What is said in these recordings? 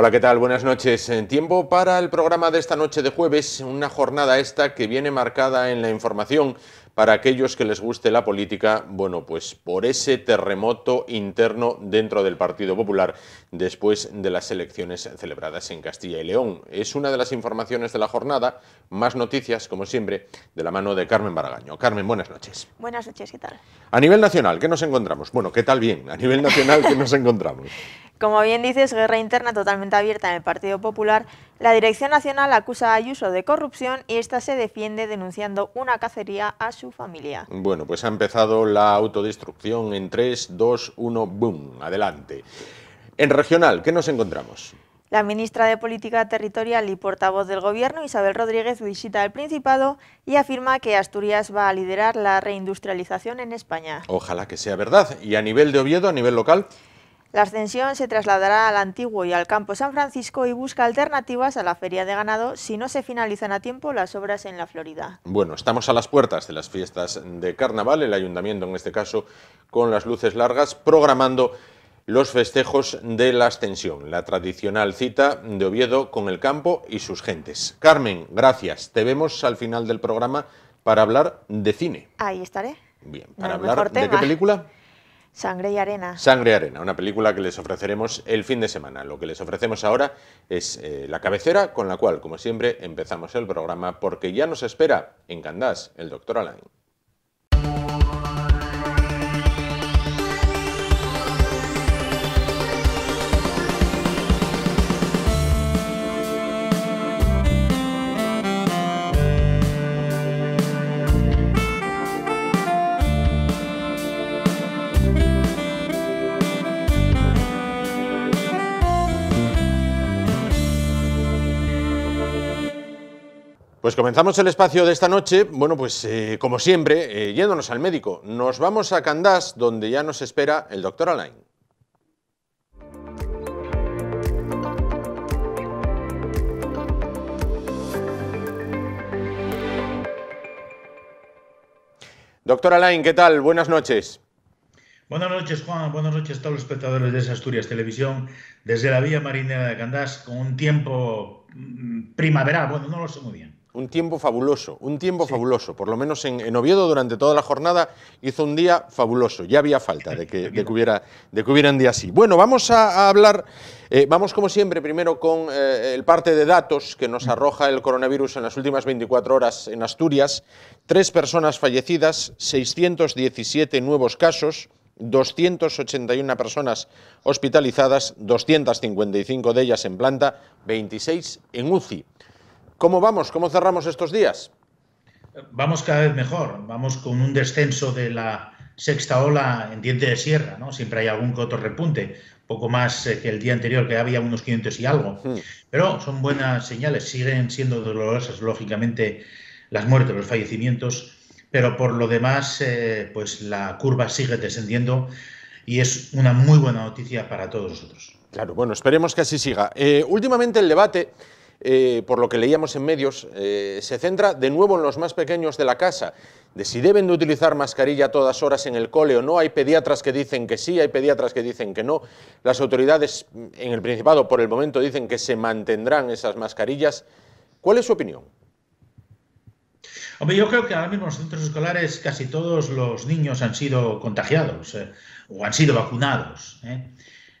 Hola, ¿qué tal? Buenas noches. Tiempo para el programa de esta noche de jueves, una jornada esta que viene marcada en la información para aquellos que les guste la política, bueno, pues por ese terremoto interno dentro del Partido Popular después de las elecciones celebradas en Castilla y León. Es una de las informaciones de la jornada, más noticias, como siempre, de la mano de Carmen Baragaño. Carmen, buenas noches. Buenas noches, ¿qué tal? A nivel nacional, ¿qué nos encontramos? Bueno, ¿qué tal bien? A nivel nacional, ¿qué nos encontramos? Como bien dices, guerra interna totalmente abierta en el Partido Popular, la Dirección Nacional acusa a Ayuso de corrupción y ésta se defiende denunciando una cacería a su familia. Bueno, pues ha empezado la autodestrucción en 3, 2, 1, boom, adelante. En regional, ¿qué nos encontramos? La ministra de Política Territorial y portavoz del Gobierno, Isabel Rodríguez, visita el Principado y afirma que Asturias va a liderar la reindustrialización en España. Ojalá que sea verdad. ¿Y a nivel de Oviedo, a nivel local? La ascensión se trasladará al Antiguo y al Campo San Francisco y busca alternativas a la Feria de Ganado si no se finalizan a tiempo las obras en la Florida. Bueno, estamos a las puertas de las fiestas de carnaval, el ayuntamiento en este caso con las luces largas, programando los festejos de la Ascensión, la tradicional cita de Oviedo con el campo y sus gentes. Carmen, gracias. Te vemos al final del programa para hablar de cine. Ahí estaré. Bien, para hablar de qué película? Sangre y Arena. Sangre y Arena, una película que les ofreceremos el fin de semana. Lo que les ofrecemos ahora es eh, la cabecera con la cual, como siempre, empezamos el programa porque ya nos espera en Candás el doctor Alain. Pues comenzamos el espacio de esta noche, bueno, pues eh, como siempre, eh, yéndonos al médico. Nos vamos a Candás, donde ya nos espera el doctor Alain. Doctor Alain, ¿qué tal? Buenas noches. Buenas noches, Juan. Buenas noches a todos los espectadores de Asturias Televisión, desde la Vía marina de Candás, con un tiempo mm, primaveral. Bueno, no lo sé muy bien un tiempo fabuloso, un tiempo fabuloso. Por lo menos en, Oviedo durante toda la jornada hizo un día fabuloso. Ya había falta de que, hubiera, de que un día así. Bueno, vamos a, hablar, eh, vamos como siempre primero con eh, el parte de datos que nos mm. arroja el coronavirus en las últimas 24 horas en Asturias. Tres personas fallecidas, 617 nuevos casos. 281 personas hospitalizadas, 255 de ellas en planta, 26 en UCI. ¿Cómo vamos? ¿Cómo cerramos estos días? Vamos cada vez mejor. Vamos con un descenso de la sexta ola en diente de sierra, ¿no? Siempre hay algún que repunte, poco más eh, que el día anterior, que había unos 500 y algo. Mm. Pero son buenas señales, siguen siendo dolorosas, lógicamente, las muertes, los fallecimientos, pero por lo demás, eh, pues la curva sigue descendiendo y es una muy buena noticia para todos nosotros. Claro, bueno, esperemos que así siga. Eh, últimamente el debate eh, por lo que leíamos en medios, eh, se centra de nuevo en los más pequeños de la casa, de si deben de utilizar mascarilla a todas horas en el cole o no. Hay pediatras que dicen que sí, hay pediatras que dicen que no. Las autoridades mm, en el Principado por el momento dicen que se mantendrán esas mascarillas. ¿Cuál es su opinión? yo creo que ahora mismo en los centros escolares casi todos los niños han sido contagiados eh, o han sido vacunados.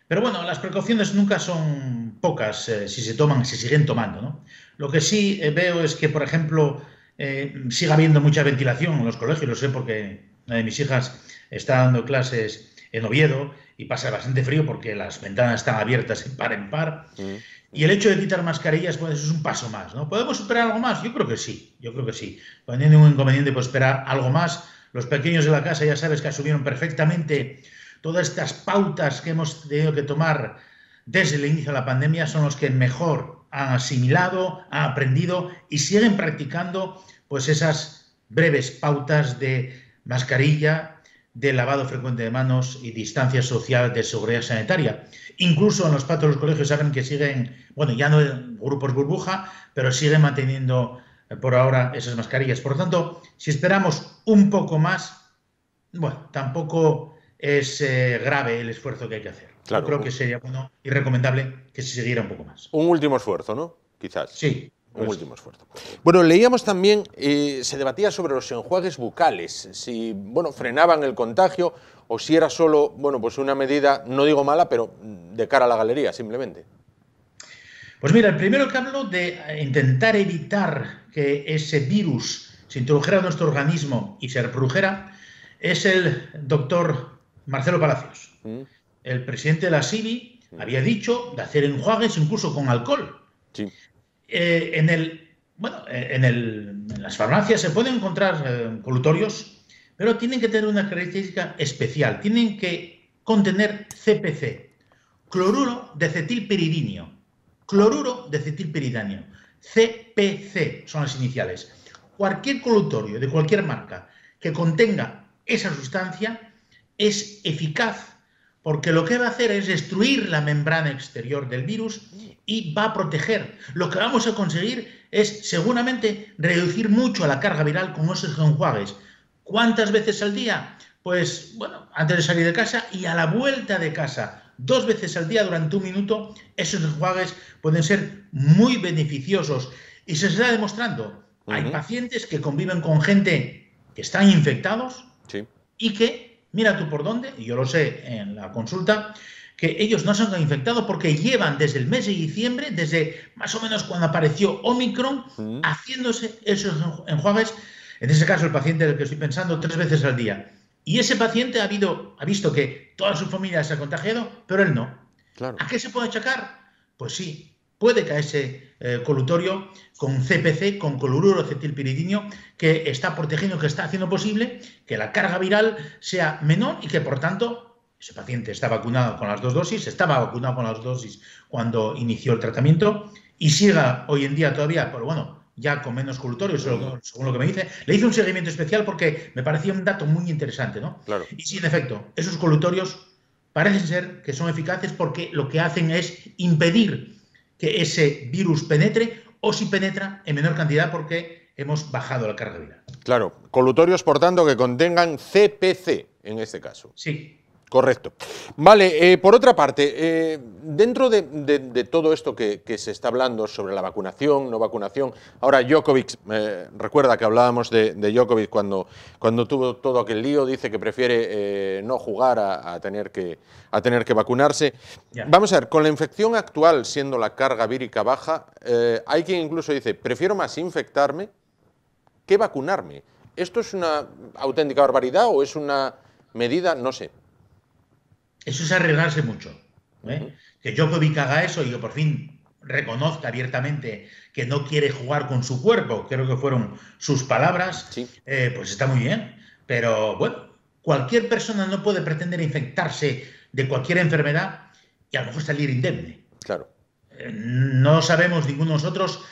Pero bueno, las precauciones nunca son pocas eh, si se toman, si siguen tomando. ¿no? Lo que sí eh, veo es que, por ejemplo, eh, siga habiendo mucha ventilación en los colegios, lo sé porque una de mis hijas está dando clases en Oviedo y pasa bastante frío porque las ventanas están abiertas en par en par. Mm. Y el hecho de quitar mascarillas pues, es un paso más. ¿no? ¿Podemos esperar algo más? Yo creo que sí, yo creo que sí. No hay ningún inconveniente por pues esperar algo más. Los pequeños de la casa ya sabes que asumieron perfectamente todas estas pautas que hemos tenido que tomar desde el inicio de la pandemia son los que mejor han asimilado, han aprendido y siguen practicando pues esas breves pautas de mascarilla, de lavado frecuente de manos y distancia social de seguridad sanitaria. Incluso en los patos de los colegios saben que siguen, bueno, ya no en grupos burbuja, pero siguen manteniendo eh, por ahora esas mascarillas. Por lo tanto, si esperamos un poco más, bueno, tampoco es eh, grave el esfuerzo que hay que hacer. Yo creo que sería bueno y recomendable que se siguiera un poco más. Un último esfuerzo, ¿no? Quizás. Sí. Un pues último esfuerzo. Bueno, leíamos también, eh, se debatía sobre los enjuagues bucales, si bueno, frenaban el contagio o si era solo bueno, pues una medida, no digo mala, pero de cara a la galería, simplemente. Pues mira, el primero que hablo de intentar evitar que ese virus se introdujera en nuestro organismo y se reprodujera es el doctor Marcelo Palacios, mm. el presidente de la SIDI, mm. había dicho de hacer enjuagues incluso con alcohol. Eh, eh, en las farmacias se pueden encontrar eh, colutorios, pero tienen que tener una característica especial. Tienen que contener CPC, cloruro de cetilpiridinio. Cloruro de cetilpiridinio. CPC son las iniciales. Cualquier colutorio de cualquier marca que contenga esa sustancia es eficaz porque lo que va a hacer es destruir la membrana exterior del virus y va a proteger. Lo que vamos a conseguir es seguramente reducir mucho la carga viral con esos enjuagues. ¿Cuántas veces al día? Pues bueno, antes de salir de casa y a la vuelta de casa, dos veces al día durante un minuto, esos enjuagues pueden ser muy beneficiosos. Y se está demostrando. Hay pacientes que conviven con gente que están infectados y que Mira tú por dónde, y yo lo sé en la consulta, que ellos no se han infectado porque llevan desde el mes de diciembre, desde más o menos cuando apareció Omicron, haciéndose esos enjuagues, en ese caso el paciente del que estoy pensando, tres veces al día. Y ese paciente ha, visto que toda su familia se ha contagiado, pero él no. ¿A qué se puede achacar? Pues sí, puede caerse ese eh, colutorio con CPC, con cloruro que está protegiendo, que está haciendo posible que la carga viral sea menor y que, por tanto, ese paciente está vacunado con las dos dosis, estaba vacunado con las dosis cuando inició el tratamiento y siga hoy en día todavía, pero bueno, ya con menos colutorio, según, lo que me dice. Le hice un seguimiento especial porque me parecía un dato muy interesante, ¿no? Y sí, en efecto, esos colutorios parecen ser que son eficaces porque lo que hacen es impedir que ese virus penetre o si penetra en menor cantidad porque hemos bajado la carga viral. Claro, colutorios, por tanto, que contengan CPC en este caso. Sí, Correcto. Vale, eh, por otra parte, eh, dentro de, todo esto que, se está hablando sobre la vacunación, no vacunación, ahora Jokovic, eh, recuerda que hablábamos de, Jokovic cuando, cuando tuvo todo aquel lío, dice que prefiere no jugar a, tener que, a tener que vacunarse. Vamos a ver, con la infección actual siendo la carga vírica baja, hay quien incluso dice, prefiero más infectarme que vacunarme. ¿Esto es una auténtica barbaridad o es una medida, no sé? Eso es arreglarse mucho. ¿eh? Que haga eso y yo por fin reconozca abiertamente que no quiere jugar con su cuerpo, creo que fueron sus palabras, eh, pues está muy bien. Pero bueno, cualquier persona no puede pretender infectarse de cualquier enfermedad y a lo mejor salir indemne. Claro. Eh, no sabemos ninguno de nosotros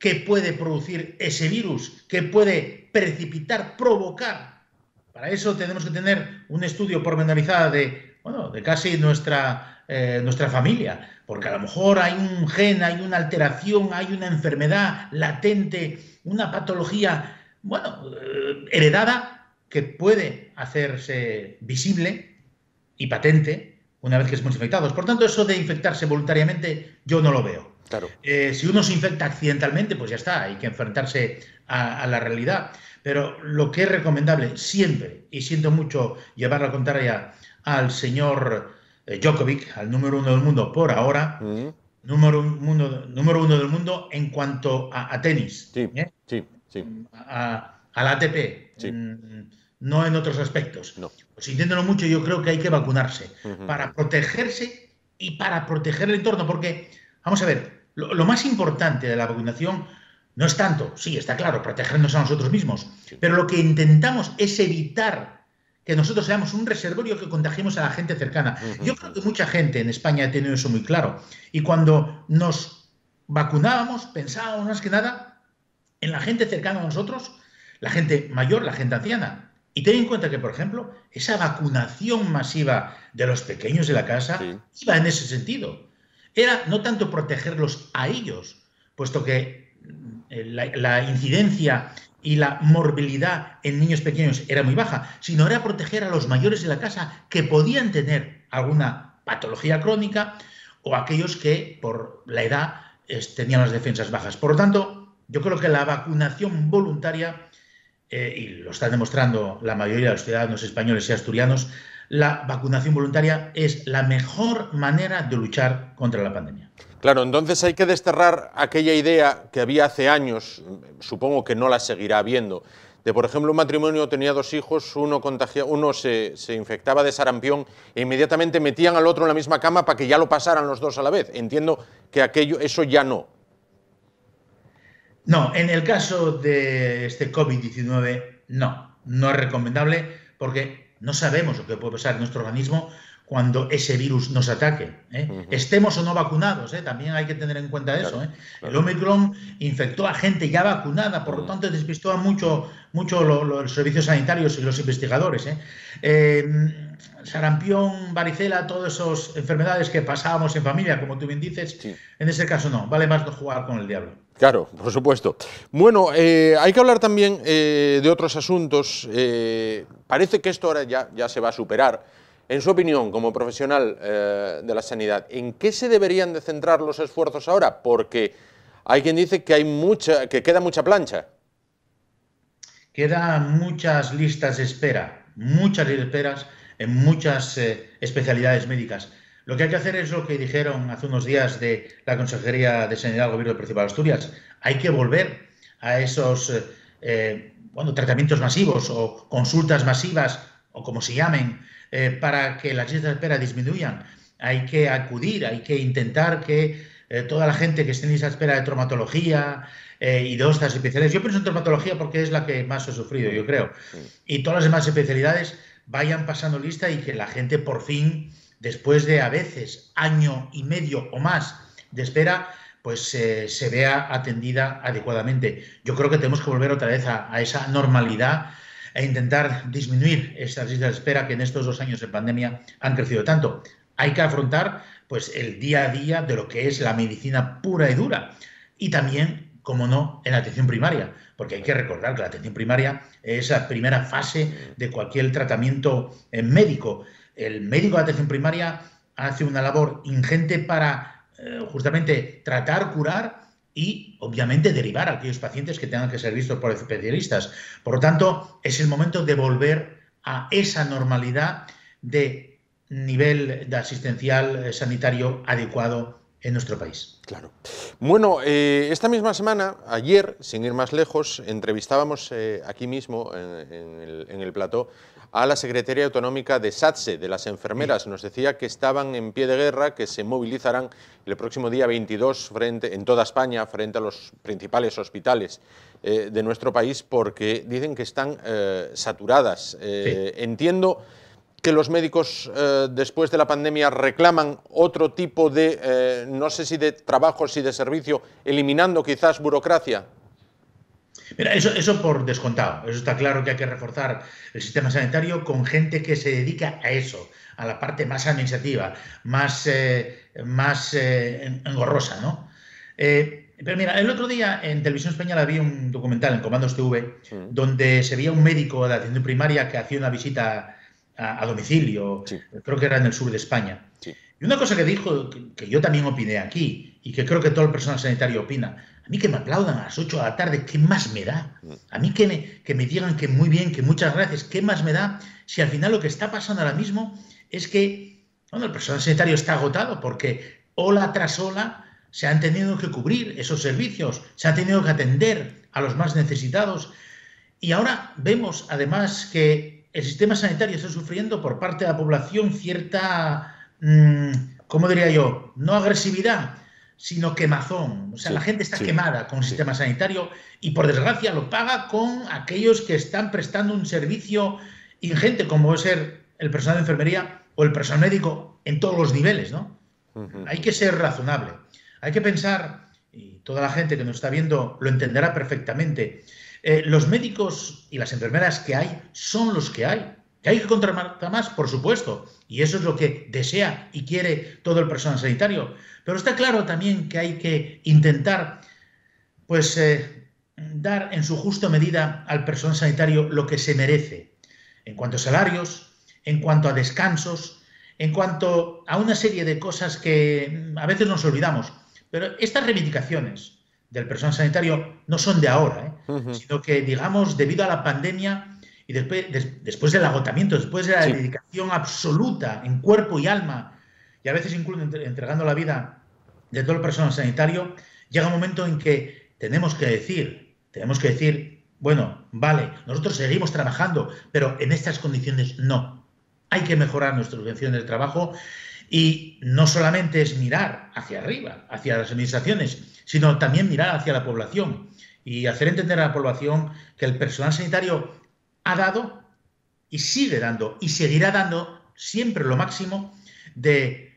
qué puede producir ese virus, qué puede precipitar, provocar. Para eso tenemos que tener un estudio pormenorizado de bueno, de casi nuestra, eh, nuestra familia, porque a lo mejor hay un gen, hay una alteración, hay una enfermedad latente, una patología, bueno, eh, heredada que puede hacerse visible y patente una vez que somos infectados. Por tanto, eso de infectarse voluntariamente yo no lo veo. Claro. Eh, si uno se infecta accidentalmente, pues ya está, hay que enfrentarse a, la realidad. Pero lo que es recomendable siempre, y siento mucho llevar contar contraria al señor eh, Djokovic, al número uno del mundo por ahora, número, uno, número uno del mundo en cuanto a, tenis. Sí, ¿eh? sí, sí. ATP. no en otros aspectos. No. Pues sintiéndolo mucho, yo creo que hay que vacunarse para protegerse y para proteger el entorno, porque, vamos a ver, lo, más importante de la vacunación no es tanto, sí, está claro, protegernos a nosotros mismos, pero lo que intentamos es evitar que nosotros seamos un reservorio que contagiemos a la gente cercana. Yo creo que mucha gente en España ha tenido eso muy claro. Y cuando nos vacunábamos, pensábamos más que nada en la gente cercana a nosotros, la gente mayor, la gente anciana. Y ten en cuenta que, por ejemplo, esa vacunación masiva de los pequeños de la casa iba en ese sentido. Era no tanto protegerlos a ellos, puesto que mm, eh, la incidencia y la morbilidad en niños pequeños era muy baja, sino era proteger a los mayores de la casa que podían tener alguna patología crónica o aquellos que por la edad tenían las defensas bajas. Por lo tanto, yo creo que la vacunación voluntaria, eh, y lo están demostrando la mayoría de los ciudadanos españoles y asturianos, la vacunación voluntaria es la mejor manera de luchar contra la pandemia. Claro, entonces hay que desterrar aquella idea que había hace años, supongo que no la seguirá habiendo, de por ejemplo un matrimonio tenía dos hijos, uno, uno se, infectaba de sarampión e inmediatamente metían al otro en la misma cama para que ya lo pasaran los dos a la vez. Entiendo que aquello, eso ya no. No, en el caso de este COVID-19, no, no es recomendable porque no sabemos lo que puede pasar en nuestro organismo cuando ese virus nos ataque. ¿eh? Estemos o no vacunados, ¿eh? también hay que tener en cuenta eso. ¿eh? El Omicron infectó a gente ya vacunada, por lo tanto despistó a mucho, mucho los servicios sanitarios y los investigadores. Em, sarampión, varicela, todas esas enfermedades que pasábamos en familia, como tú bien dices, en ese caso no, vale más no jugar con el diablo. Claro, por supuesto. Bueno, hay que hablar también de otros asuntos. parece que esto ahora ya, ya se va a superar. En su opinión, como profesional eh, de la sanidad, ¿en qué se deberían de centrar los esfuerzos ahora? Porque hay quien dice que hay mucha, que queda mucha plancha. Quedan muchas listas de espera, muchas listas de esperas en muchas eh, especialidades médicas. Lo que hay que hacer es lo que dijeron hace unos días de la Consejería de Sanidad del Gobierno del Principado de Asturias. Hay que volver a esos eh, tratamientos masivos o consultas masivas o como se llamen, eh, para que las listas de espera disminuyan. Hay que acudir, hay que intentar que eh, toda la gente que esté en esa espera de traumatología eh, y de otras especialidades, yo pienso en traumatología porque es la que más he sufrido, yo creo, y todas las demás especialidades vayan pasando lista y que la gente por fin, después de a veces año y medio o más de espera, pues se vea atendida adecuadamente. Yo creo que tenemos que volver otra vez a esa normalidad e intentar disminuir esa listas de espera que en estos dos años de pandemia han crecido tanto. Hay que afrontar pues, el día a día de lo que es la medicina pura y dura y también, como no, en la atención primaria, porque hay que recordar que la atención primaria es la primera fase de cualquier tratamiento eh, médico. El médico de atención primaria hace una labor ingente para eh, justamente tratar, curar y obviamente derivar a aquellos pacientes que tengan que ser vistos por especialistas. Por lo tanto, es el momento de volver a esa normalidad de nivel de asistencial eh, sanitario adecuado en nuestro país. Claro. Bueno, eh, esta misma semana, ayer, sin ir más lejos, entrevistábamos eh, aquí mismo, en, el, en el plató, a la Secretaría Autonómica de SATSE, de las enfermeras. Nos decía que estaban en pie de guerra, que se movilizarán el próximo día 22 frente, en toda España frente a los principales hospitales eh, de nuestro país porque dicen que están eh, saturadas. Eh, entiendo que los médicos después de la pandemia reclaman otro tipo de, no sé si de trabajos y de servicio, eliminando quizás burocracia? Mira, eso, por descontado. Eso está claro que hay que reforzar el sistema sanitario con gente que se dedica a eso, a la parte más administrativa, más, eh, más eh, engorrosa, ¿no? Eh, pero mira, el otro día en Televisión Española había un documental en Comandos TV donde se veía un médico de atención primaria que hacía una visita a, domicilio, creo que era en el sur de España. Y una cosa que dijo, que, que yo también opiné aquí, y que creo que todo el personal sanitario opina, a mí que me aplaudan a las 8 de la tarde, ¿qué más me da? A mí que me, que me digan que muy bien, que muchas gracias, ¿qué más me da? Si al final lo que está pasando ahora mismo es que bueno, el personal sanitario está agotado porque ola tras ola se han tenido que cubrir esos servicios, se ha tenido que atender a los más necesitados. Y ahora vemos además que el sistema sanitario está sufriendo por parte de la población cierta, mm, ¿cómo diría yo?, no agresividad, sino quemazón. O sea, la gente está quemada con el sistema sanitario y por desgracia lo paga con aquellos que están prestando un servicio ingente, como puede ser el personal de enfermería o el personal médico en todos los niveles, ¿no? Hay que ser razonable. Hay que pensar, y toda la gente que nos está viendo lo entenderá perfectamente, eh, los médicos y las enfermeras que hay son los que hay. ¿Que hay que contratar más? Por supuesto. Y eso es lo que desea y quiere todo el personal sanitario. Pero está claro también que hay que intentar, pues, eh, dar en su justa medida al personal sanitario lo que se merece. En cuanto a salarios, en cuanto a descansos, en cuanto a una serie de cosas que mm, a veces nos olvidamos. Pero estas reivindicaciones del personal sanitario no son de ahora, ¿eh? sino que, digamos, debido a la pandemia, y después, después del agotamiento, después de la dedicación absoluta en cuerpo y alma, y a veces incluso entregando la vida de todo el personal sanitario, llega un momento en que tenemos que decir, tenemos que decir, bueno, vale, nosotros seguimos trabajando, pero en estas condiciones no. Hay que mejorar nuestras condiciones de trabajo y no solamente es mirar hacia arriba, hacia las administraciones, sino también mirar hacia la población y hacer entender a la población que el personal sanitario ha dado y sigue dando y seguirá dando siempre lo máximo de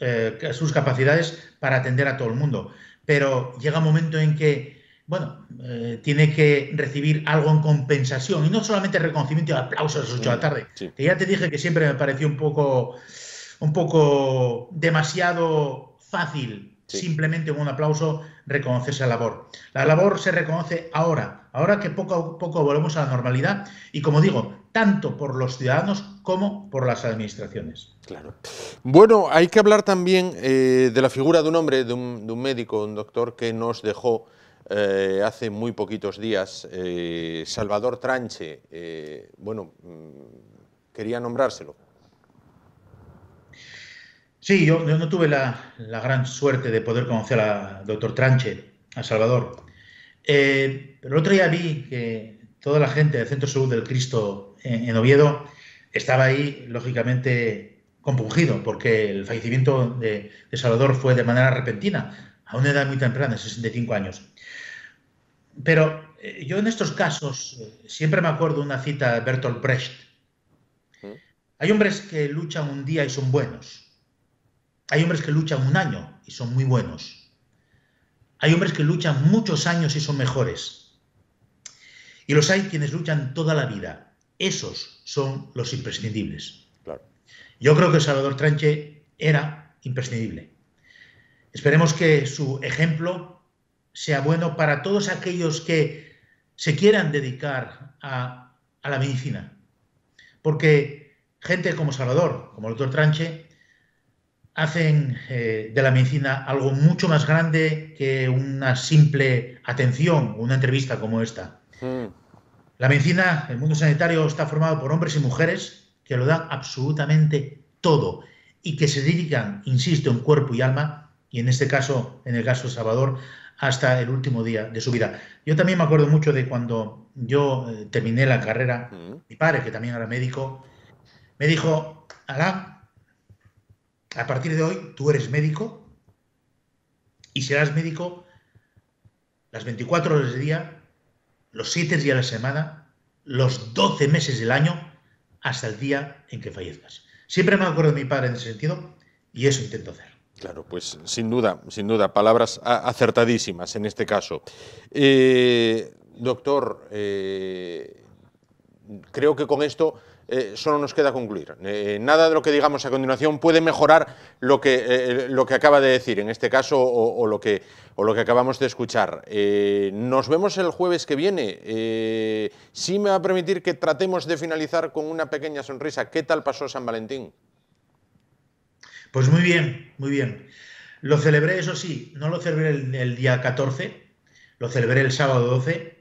eh, sus capacidades para atender a todo el mundo. Pero llega un momento en que, bueno, eh, tiene que recibir algo en compensación y no solamente reconocimiento y aplausos a las 8 de la tarde, que ya te dije que siempre me pareció un poco, un poco demasiado fácil. Simplemente con un aplauso reconocer esa labor. La labor se reconoce ahora, ahora que poco a poco volvemos a la normalidad y, como digo, tanto por los ciudadanos como por las administraciones. Claro. Bueno, hay que hablar también eh, de la figura de un hombre, de un, médico, un doctor que nos dejó eh, hace muy poquitos días, eh, Salvador Tranche. bueno, mm, quería nombrárselo. Sí, yo, no tuve la, la, gran suerte de poder conocer al doctor Tranche, a Salvador. Eh, pero el otro día vi que toda la gente del Centro Salud del Cristo en, Oviedo estaba ahí, lógicamente, compungido, porque el fallecimiento de, Salvador fue de manera repentina, a una edad muy temprana, 65 años. Pero eh, yo en estos casos eh, siempre me acuerdo una cita de Bertolt Brecht. ¿Mm? Hay hombres que luchan un día y son buenos. Hay hombres que luchan un año y son muy buenos. Hay hombres que luchan muchos años y son mejores. Y los hay quienes luchan toda la vida. Esos son los imprescindibles. Yo creo que Salvador Tranche era imprescindible. Esperemos que su ejemplo sea bueno para todos aquellos que se quieran dedicar a, a la medicina. Porque gente como Salvador, como el doctor Tranche, hacen eh, de la medicina algo mucho más grande que una simple atención o una entrevista como esta. Mm. La medicina, el mundo sanitario está formado por hombres y mujeres que lo dan absolutamente todo y que se dedican, insisto, en cuerpo y alma, y en este caso, en el caso de Salvador, hasta el último día de su vida. Yo también me acuerdo mucho de cuando yo eh, terminé la carrera, mm. mi padre, que también era médico, me dijo, Alá, a partir de hoy, tú eres médico y serás médico las 24 horas del día, los 7 días de la semana, los 12 meses del año, hasta el día en que fallezcas. Siempre me acuerdo de mi padre en ese sentido y eso intento hacer. Claro, pues sin duda, sin duda, palabras acertadísimas en este caso. Eh, doctor, eh, creo que con esto eh, solo nos queda concluir. Eh, nada de lo que digamos a continuación puede mejorar lo que, eh, lo que acaba de decir, en este caso, o, lo, que, o lo que acabamos de escuchar. nos vemos el jueves que viene. sí me va a permitir que tratemos de finalizar con una pequeña sonrisa. ¿Qué tal pasó San Valentín? Pues muy bien, muy bien. Lo celebré, eso sí, no lo celebré el, día 14, lo celebré el sábado 12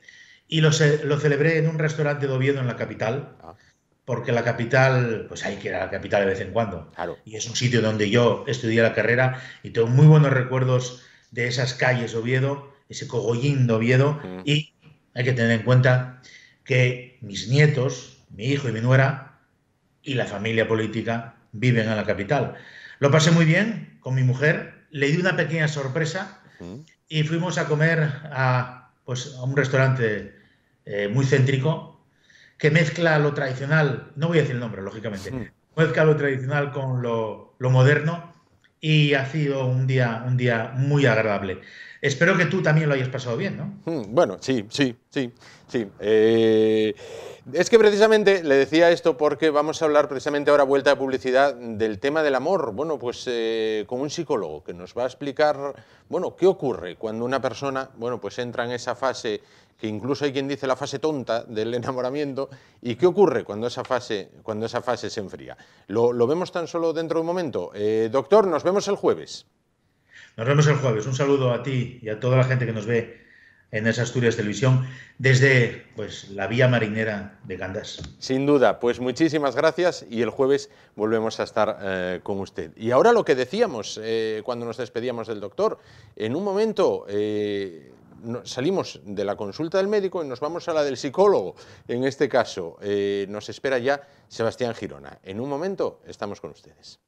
y lo, celebré en un restaurante de Oviedo en la capital. Ah porque la capital, pues hay que ir a la capital de vez en cuando. Y es un sitio donde yo estudié la carrera y tengo muy buenos recuerdos de esas calles Oviedo, ese cogollín de Oviedo. Y hay que tener en cuenta que mis nietos, mi hijo y mi nuera y la familia política viven en la capital. Lo pasé muy bien con mi mujer, le di una pequeña sorpresa y fuimos a comer a, pues, un restaurante eh, muy céntrico que mezcla lo tradicional, no voy a decir el nombre, lógicamente, mezcla lo tradicional con lo, moderno y ha sido un día, un día muy agradable. Espero que tú también lo hayas pasado bien, ¿no? Hmm, bueno, sí, sí, sí, sí. Eh, es que precisamente le decía esto porque vamos a hablar precisamente ahora, vuelta de publicidad, del tema del amor. Bueno, pues eh, con un psicólogo que nos va a explicar, bueno, qué ocurre cuando una persona, bueno, pues entra en esa fase que incluso hay quien dice la fase tonta del enamoramiento, y qué ocurre cuando esa fase, cuando esa fase se enfría. Lo, lo vemos tan solo dentro de un momento. Eh, doctor, nos vemos el jueves. Nos vemos el jueves. Un saludo a ti y a toda la gente que nos ve en esas Asturias Televisión desde pues, la vía marinera de Gandas. Sin duda, pues muchísimas gracias y el jueves volvemos a estar eh, con usted. Y ahora lo que decíamos eh, cuando nos despedíamos del doctor, en un momento... Eh, salimos de la consulta del médico y nos vamos a la del psicólogo. En este caso, nos espera ya Sebastián Girona. En un momento estamos con ustedes.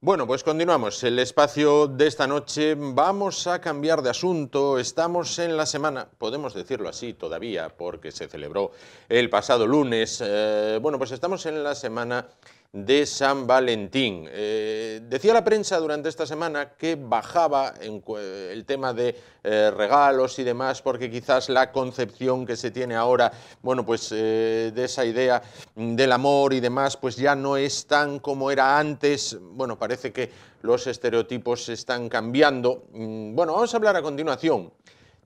Bueno, pues continuamos. El espacio de esta noche vamos a cambiar de asunto. Estamos en la semana, podemos decirlo así todavía, porque se celebró el pasado lunes. Eh, bueno, pues estamos en la semana de San Valentín. Eh, decía la prensa durante esta semana que bajaba en, el tema de eh, regalos y demás, porque quizás la concepción que se tiene ahora, bueno, pues eh, de esa idea del amor y demás, pues ya no es tan como era antes. Bueno, parece que los estereotipos están cambiando. Mm, bueno, vamos a hablar a continuación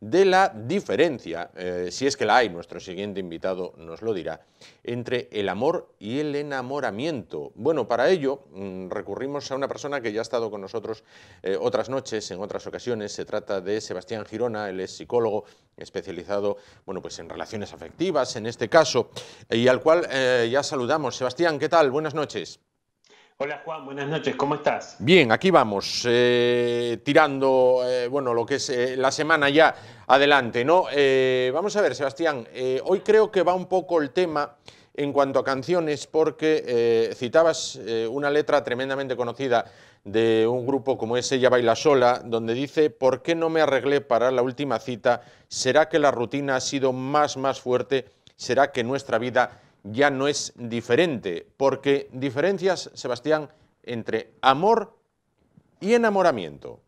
de la diferencia, eh, si es que la hay, nuestro siguiente invitado nos lo dirá, entre el amor y el enamoramiento. Bueno, para ello mm, recurrimos a una persona que ya ha estado con nosotros eh, otras noches, en otras ocasiones. Se trata de Sebastián Girona, él es psicólogo especializado bueno, pues en relaciones afectivas, en este caso, y al cual eh, ya saludamos. Sebastián, ¿qué tal? Buenas noches. Hola Juan, buenas noches, ¿cómo estás? Bien, aquí vamos, eh, tirando, eh, bueno, lo que es eh, la semana ya adelante, ¿no? vamos a ver, Sebastián, hoy creo que va un poco el tema en cuanto a canciones, porque citabas una letra tremendamente conocida de un grupo como es Ella Baila Sola, donde dice, ¿por qué no me arreglé para la última cita? ¿Será que la rutina ha sido más, más fuerte? ¿Será que nuestra vida ya no es diferente, porque diferencias, Sebastián, entre amor y enamoramiento.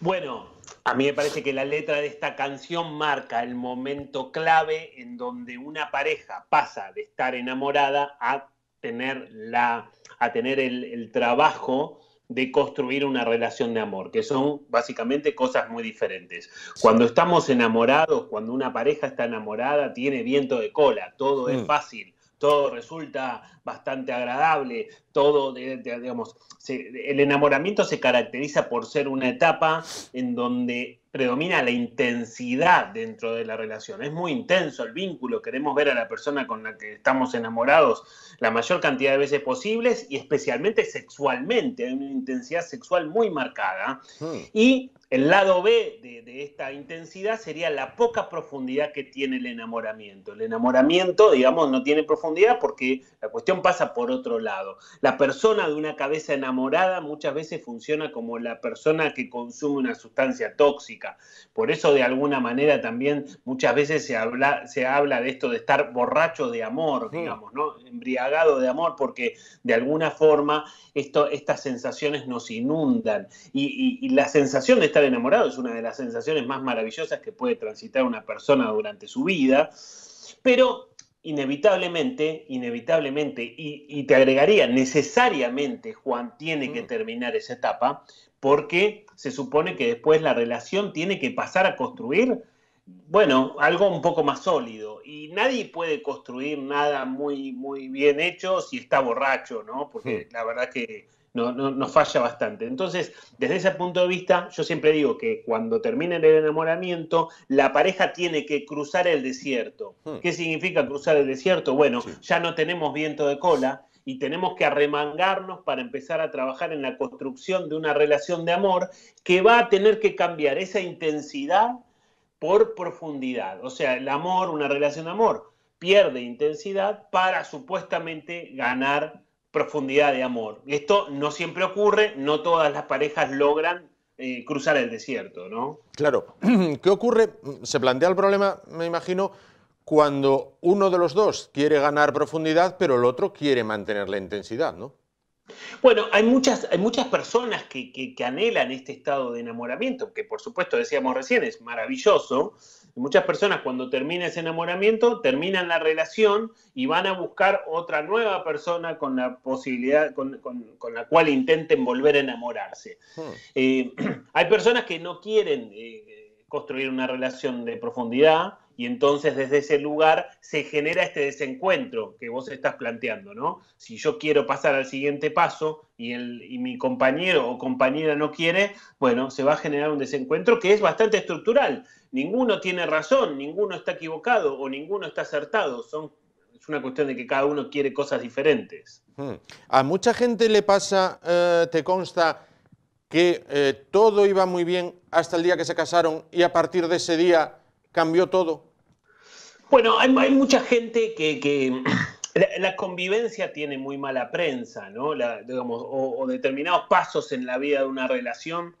Bueno, a mí me parece que la letra de esta canción marca el momento clave en donde una pareja pasa de estar enamorada a tener, la, a tener el, el trabajo de construir una relación de amor, que son básicamente cosas muy diferentes. Cuando estamos enamorados, cuando una pareja está enamorada, tiene viento de cola, todo es mm. fácil, todo resulta bastante agradable, todo, digamos, el enamoramiento se caracteriza por ser una etapa en donde predomina la intensidad dentro de la relación. Es muy intenso el vínculo, queremos ver a la persona con la que estamos enamorados la mayor cantidad de veces posibles y especialmente sexualmente, hay una intensidad sexual muy marcada. Hmm. Y el lado B de, esta intensidad sería la poca profundidad que tiene el enamoramiento. El enamoramiento, digamos, no tiene profundidad porque la cuestión pasa por otro lado. La persona de una cabeza enamorada muchas veces funciona como la persona que consume una sustancia tóxica. Por eso, de alguna manera, también muchas veces se habla, se habla de esto de estar borracho de amor, digamos, ¿no? Embriagado de amor, porque de alguna forma estas sensaciones nos inundan. y la sensación de estar enamorado es una de las sensaciones más maravillosas que puede transitar una persona durante su vida, pero inevitablemente, inevitablemente, y, te agregaría, necesariamente Juan tiene que mm. terminar esa etapa porque se supone que después la relación tiene que pasar a construir bueno, algo un poco más sólido. Y nadie puede construir nada muy, muy bien hecho si está borracho, ¿no? Porque la verdad que no, nos falla bastante. Entonces, desde ese punto de vista, yo siempre digo que cuando terminen el enamoramiento, la pareja tiene que cruzar el desierto. Hmm. ¿Qué significa cruzar el desierto? Bueno, ya no tenemos viento de cola, y tenemos que arremangarnos para empezar a trabajar en la construcción de una relación de amor que va a tener que cambiar esa intensidad por profundidad. O sea, el amor, una relación de amor, pierde intensidad para supuestamente ganar profundidad de amor. Esto no siempre ocurre, no todas las parejas logran eh, cruzar el desierto, ¿no? Claro. ¿Qué ocurre? Se plantea el problema, me imagino, cuando uno de los dos quiere ganar profundidad, pero el otro quiere mantener la intensidad, ¿no? Bueno, hay muchas, hay muchas personas que, anhelan este estado de enamoramiento, que por supuesto decíamos recién es maravilloso. Muchas personas cuando termina ese enamoramiento terminan la relación y van a buscar otra nueva persona con la posibilidad, con, la cual intenten volver a enamorarse. Hmm. Eh, hay personas que no quieren eh, construir una relación de profundidad y entonces desde ese lugar se genera este desencuentro que vos estás planteando, ¿no? Si yo quiero pasar al siguiente paso y, el, mi compañero o compañera no quiere, bueno, se va a generar un desencuentro que es bastante estructural. Ninguno tiene razón, ninguno está equivocado o ninguno está acertado. es una cuestión de que cada uno quiere cosas diferentes. Hmm. A mucha gente le pasa, eh, te consta, que eh, todo iba muy bien hasta el día que se casaron y a partir de ese día cambió todo. Bueno, hay, mucha gente que... La, convivencia tiene muy mala prensa, ¿no? o, determinados pasos en la vida de una relación,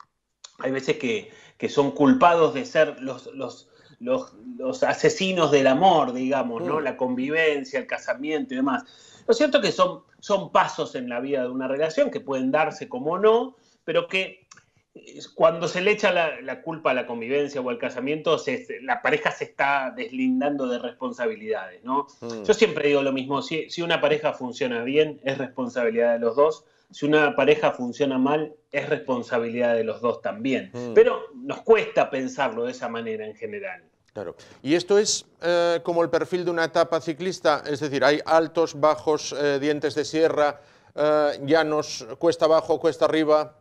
hay veces que, son culpados de ser los, asesinos del amor, digamos, ¿no? Mm. La convivencia, el casamiento y demás. Lo cierto es que son, son pasos en la vida de una relación que pueden darse como no, pero que cuando se le echa la, culpa a la convivencia o al casamiento, la pareja se está deslindando de responsabilidades, ¿no? Mm. Yo siempre digo lo mismo, si, una pareja funciona bien, es responsabilidad de los dos, si una pareja funciona mal, es responsabilidad de los dos también. Mm. Pero nos cuesta pensarlo de esa manera en general. Claro. Y esto es eh, como el perfil de una etapa ciclista, es decir, hay altos, bajos, eh, dientes de sierra, llanos, eh, cuesta abajo, cuesta arriba.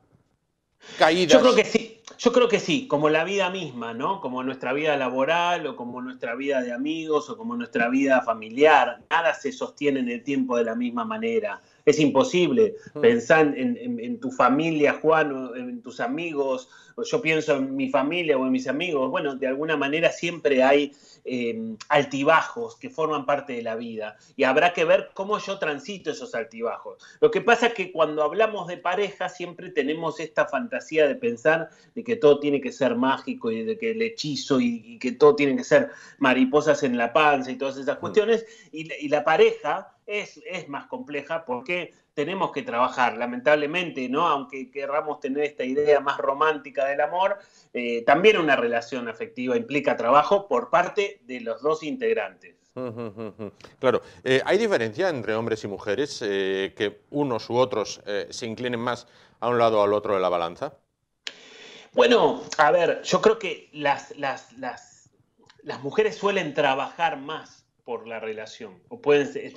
Yo creo que sí, yo creo que sí, como la vida misma, ¿no? Como nuestra vida laboral o como nuestra vida de amigos o como nuestra vida familiar. Nada se sostiene en el tiempo de la misma manera es imposible. Pensar en, tu familia, Juan, en tus amigos, yo pienso en mi familia o en mis amigos. Bueno, de alguna manera siempre hay em, altibajos que forman parte de la vida y habrá que ver cómo yo transito esos altibajos. Lo que pasa es que cuando hablamos de pareja siempre tenemos esta fantasía de pensar de que todo tiene que ser mágico y de que el hechizo y, que todo tiene que ser mariposas en la panza y todas esas cuestiones. y, y la pareja es, más compleja porque tenemos que trabajar, lamentablemente, ¿no? Aunque querramos tener esta idea más romántica del amor, eh, también una relación afectiva implica trabajo por parte de los dos integrantes. Claro, eh, hay diferencia entre hombres y mujeres eh, que unos u otros se inclinen más a un lado o al otro de la balanza. Bueno, a ver, yo creo que las, las mujeres suelen trabajar más por la relación. O pueden ser,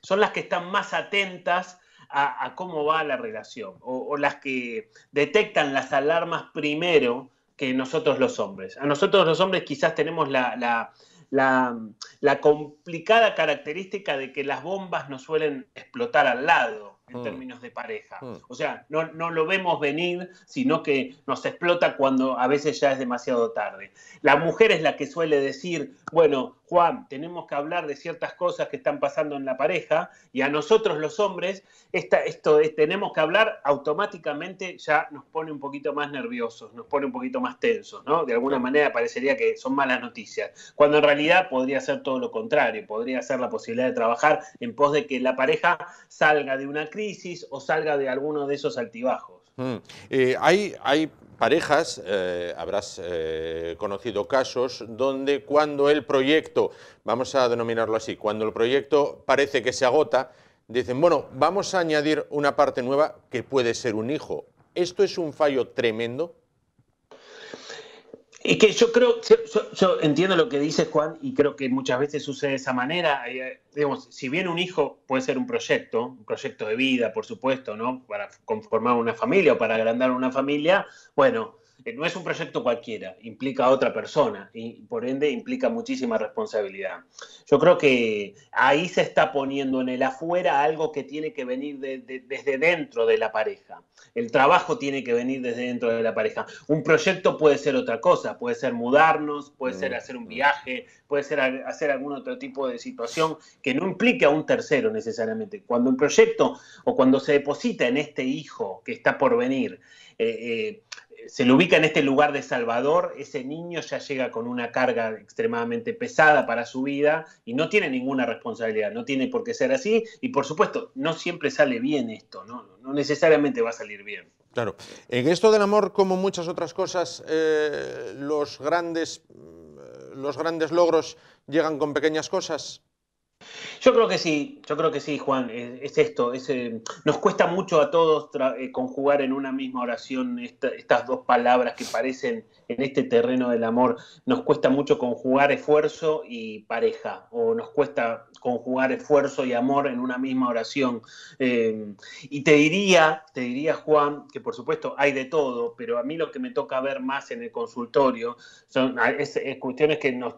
son las que están más atentas a, cómo va la relación. O, las que detectan las alarmas primero que nosotros los hombres. A nosotros los hombres quizás tenemos la, la, complicada característica de que las bombas no suelen explotar al lado en mm. términos de pareja. Mm. O sea, no, lo vemos venir, sino que nos explota cuando a veces ya es demasiado tarde. La mujer es la que suele decir, bueno, Juan, tenemos que hablar de ciertas cosas que están pasando en la pareja y a nosotros los hombres, esta, esto es, tenemos que hablar, automáticamente ya nos pone un poquito más nerviosos, nos pone un poquito más tensos, ¿no? De alguna mm. manera parecería que son malas noticias, cuando en realidad podría ser todo lo contrario, podría ser la posibilidad de trabajar en pos de que la pareja salga de una crisis o salga de alguno de esos altibajos. Mm. Eh, hay, hay parejas, eh, habrás eh, conocido casos donde cuando el proyecto, vamos a denominarlo así, cuando el proyecto parece que se agota, dicen, bueno, vamos a añadir una parte nueva que puede ser un hijo. ¿Esto es un fallo tremendo? Es que yo creo, yo, yo entiendo lo que dices, Juan, y creo que muchas veces sucede de esa manera. Eh, digamos, si bien un hijo puede ser un proyecto, un proyecto de vida, por supuesto, ¿no? Para conformar una familia o para agrandar una familia, bueno, no es un proyecto cualquiera, implica a otra persona y por ende implica muchísima responsabilidad. Yo creo que ahí se está poniendo en el afuera algo que tiene que venir desde dentro de la pareja. El trabajo tiene que venir desde dentro de la pareja. Un proyecto puede ser otra cosa, puede ser mudarnos, puede ser mm, hacer un mm. viaje, puede ser hacer algún otro tipo de situación que no implique a un tercero necesariamente. Cuando un proyecto o cuando se deposita en este hijo que está por venir, eh, eh, se le ubica en este lugar de Salvador, ese niño ya llega con una carga extremadamente pesada para su vida y no tiene ninguna responsabilidad, no tiene por qué ser así y por supuesto no siempre sale bien esto, no, necesariamente va a salir bien. Claro, en esto del amor como muchas otras cosas, eh, los, grandes, mm, los grandes logros llegan con pequeñas cosas. Yo creo que sí, yo creo que sí, Juan, es, esto, eh, nos cuesta mucho a todos eh, conjugar en una misma oración estas dos palabras que parecen en este terreno del amor, nos cuesta mucho conjugar esfuerzo y pareja, o nos cuesta conjugar esfuerzo y amor en una misma oración. Em, y te diría, te diría Juan, que por supuesto hay de todo, pero a mí lo que me toca ver más en el consultorio son cuestiones que nos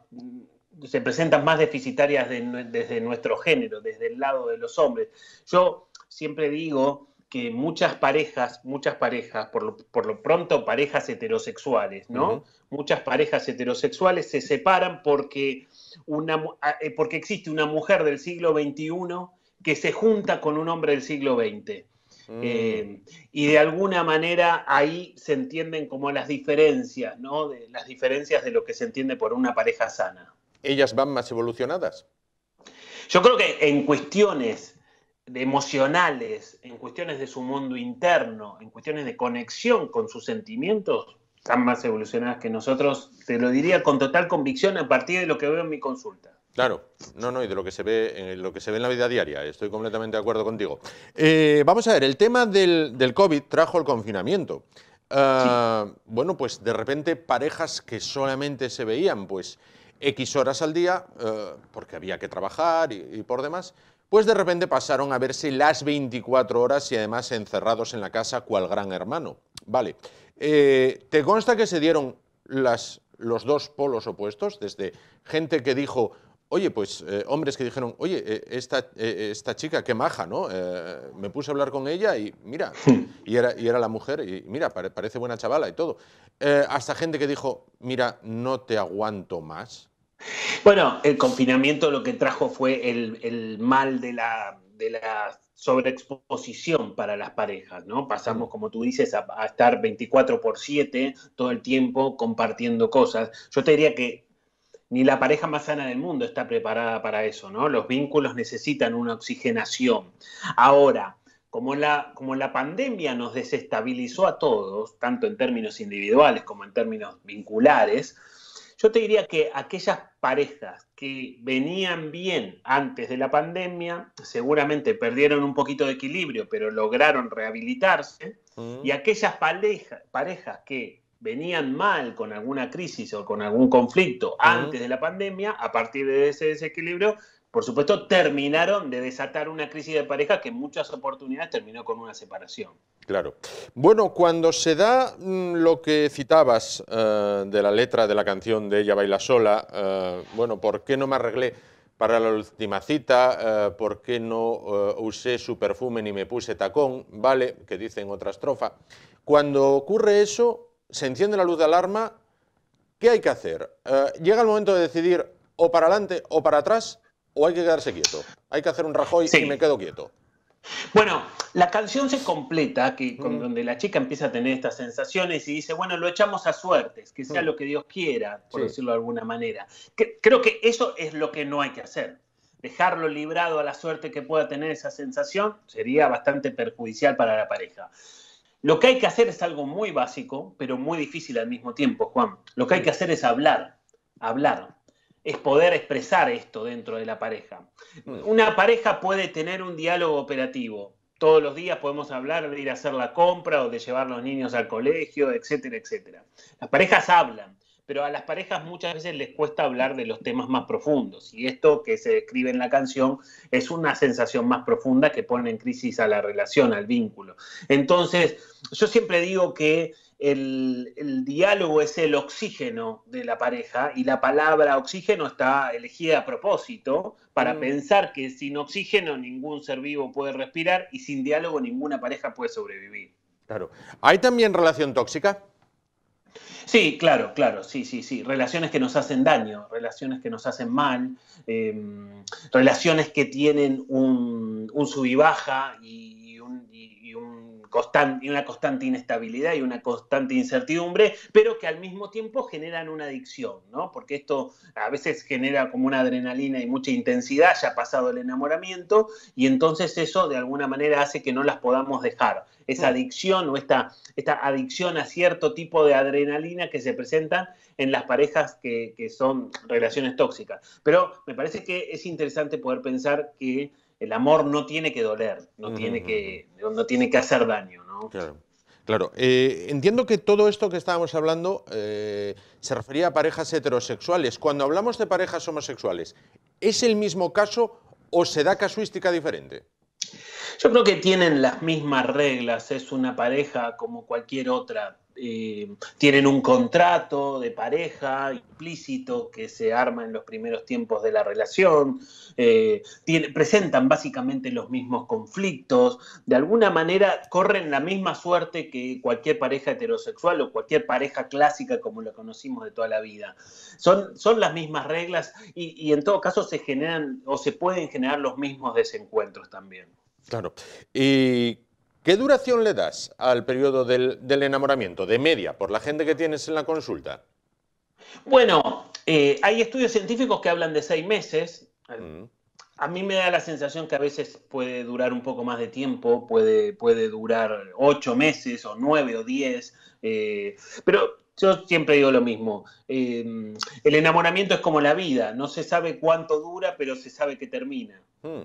se presentan más deficitarias desde nuestro género, desde el lado de los hombres. Yo siempre digo que muchas parejas, muchas parejas, por lo, pronto parejas heterosexuales, ¿no? Muchas parejas heterosexuales se separan porque, una, ah, eh, porque existe una mujer del siglo XXI que se junta con un hombre del siglo XX. Mm. Eh, y de alguna manera ahí se entienden como las diferencias, ¿no? las diferencias de lo que se entiende por una pareja sana ellas van más evolucionadas. Yo creo que en cuestiones de emocionales, en cuestiones de su mundo interno, en cuestiones de conexión con sus sentimientos, están más evolucionadas que nosotros, te lo diría con total convicción a partir de lo que veo en mi consulta. Claro, no, no, y de lo que se ve en eh, lo que se ve en la vida diaria, estoy completamente de acuerdo contigo. Eh, vamos a ver, el tema del, COVID trajo el confinamiento. Ah, bueno, pues de repente parejas que solamente se veían, pues X horas al día, eh, porque había que trabajar y, por demás, pues de repente pasaron a verse las 24 horas y además encerrados en la casa cual gran hermano. Vale, eh, ¿te consta que se dieron las, los dos polos opuestos? Desde gente que dijo, oye, pues eh, hombres que dijeron, oye, eh, eh, esta, chica, qué maja, ¿no? me puse a hablar con ella y mira, y era, y era la mujer, y mira, parece buena chavala y todo. hasta gente que dijo, mira, no te aguanto más. Bueno, el confinamiento lo que trajo fue el, mal de la, la sobreexposición para las parejas, ¿no? Pasamos, mm. como tú dices, a, a estar 24 por 7 todo el tiempo compartiendo cosas. Yo te diría que ni la pareja más sana del mundo está preparada para eso, ¿no? Los vínculos necesitan una oxigenación. Ahora, como la, como la pandemia nos desestabilizó a todos, tanto en términos individuales como en términos vinculares, yo te diría que aquellas parejas que venían bien antes de la pandemia seguramente perdieron un poquito de equilibrio, pero lograron rehabilitarse. Mm. Y aquellas parejas que venían mal con alguna crisis o con algún conflicto antes de la pandemia, a partir de ese desequilibrio, por supuesto, terminaron de desatar una crisis de pareja que en muchas oportunidades terminó con una separación. Claro. Bueno, cuando se da mm, lo que citabas eh, de la letra de la canción de Ella Baila Sola, eh, bueno, ¿por qué no me arreglé? para la última cita, eh, ¿por qué no usé su perfume ni me puse tacón? ¿Vale? Que dice en otra estrofa. Cuando ocurre eso, se enciende la luz de alarma, ¿qué hay que hacer? Eh, ¿Llega el momento de decidir o para adelante o para atrás o hay que quedarse quieto? ¿Hay que hacer un Rajoy y me quedo quieto? Bueno, la canción se completa, que, donde la chica empieza a tener estas sensaciones y dice, bueno, lo echamos a suertes, que sea lo que Dios quiera, por decirlo de alguna manera. creo que eso es lo que no hay que hacer. Dejarlo librado a la suerte que pueda tener esa sensación sería bastante perjudicial para la pareja. Lo que hay que hacer es algo muy básico, pero muy difícil al mismo tiempo, Juan. Lo que hay que hacer es hablar, hablar, es poder expresar esto dentro de la pareja. Una pareja puede tener un diálogo operativo. Todos los días podemos hablar de ir a hacer la compra o de llevar los niños al colegio, etcétera, etcétera. Las parejas hablan, pero a las parejas muchas veces les cuesta hablar de los temas más profundos. Y esto que se describe en la canción es una sensación más profunda que pone en crisis a la relación, al vínculo. Entonces, yo siempre digo que el, diálogo es el oxígeno de la pareja y la palabra oxígeno está elegida a propósito para mm. pensar que sin oxígeno ningún ser vivo puede respirar y sin diálogo ninguna pareja puede sobrevivir. Claro. ¿Hay también relación tóxica? Sí, claro, claro, sí, sí, sí. Relaciones que nos hacen daño, relaciones que nos hacen mal, em, relaciones que tienen un, un sub y baja y y, una constante inestabilidad y una constante incertidumbre, pero que al mismo tiempo generan una adicción, ¿no? Porque esto a veces genera como una adrenalina y mucha intensidad, ya ha pasado el enamoramiento, y entonces eso de alguna manera hace que no las podamos dejar. Esa mm. adicción o esta, esta adicción a cierto tipo de adrenalina que se presenta en las parejas que, que son relaciones tóxicas. Pero me parece que es interesante poder pensar que el amor no tiene que doler, no, tiene, que, no tiene que hacer daño, Claro. Eh, entiendo que todo esto que estábamos hablando eh, se refería a parejas heterosexuales. Cuando hablamos de parejas homosexuales, ¿es el mismo caso o se da casuística diferente? Yo creo que tienen las mismas reglas, es una pareja como cualquier otra, eh, tienen un contrato de pareja implícito que se arma en los primeros tiempos de la relación, eh, presentan básicamente los mismos conflictos, de alguna manera corren la misma suerte que cualquier pareja heterosexual o cualquier pareja clásica como la conocimos de toda la vida. Son, son las mismas reglas y, en todo caso se generan o se pueden generar los mismos desencuentros también. Claro. Eh, ¿Qué duración le das al periodo del, enamoramiento, de media, por la gente que tienes en la consulta? Bueno, eh, hay estudios científicos que hablan de seis meses. Mm. A mí me da la sensación que a veces puede durar un poco más de tiempo, puede, puede durar ocho meses o nueve o diez, eh, pero yo siempre digo lo mismo, eh, el enamoramiento es como la vida, no se sabe cuánto dura, pero se sabe que termina. Mm,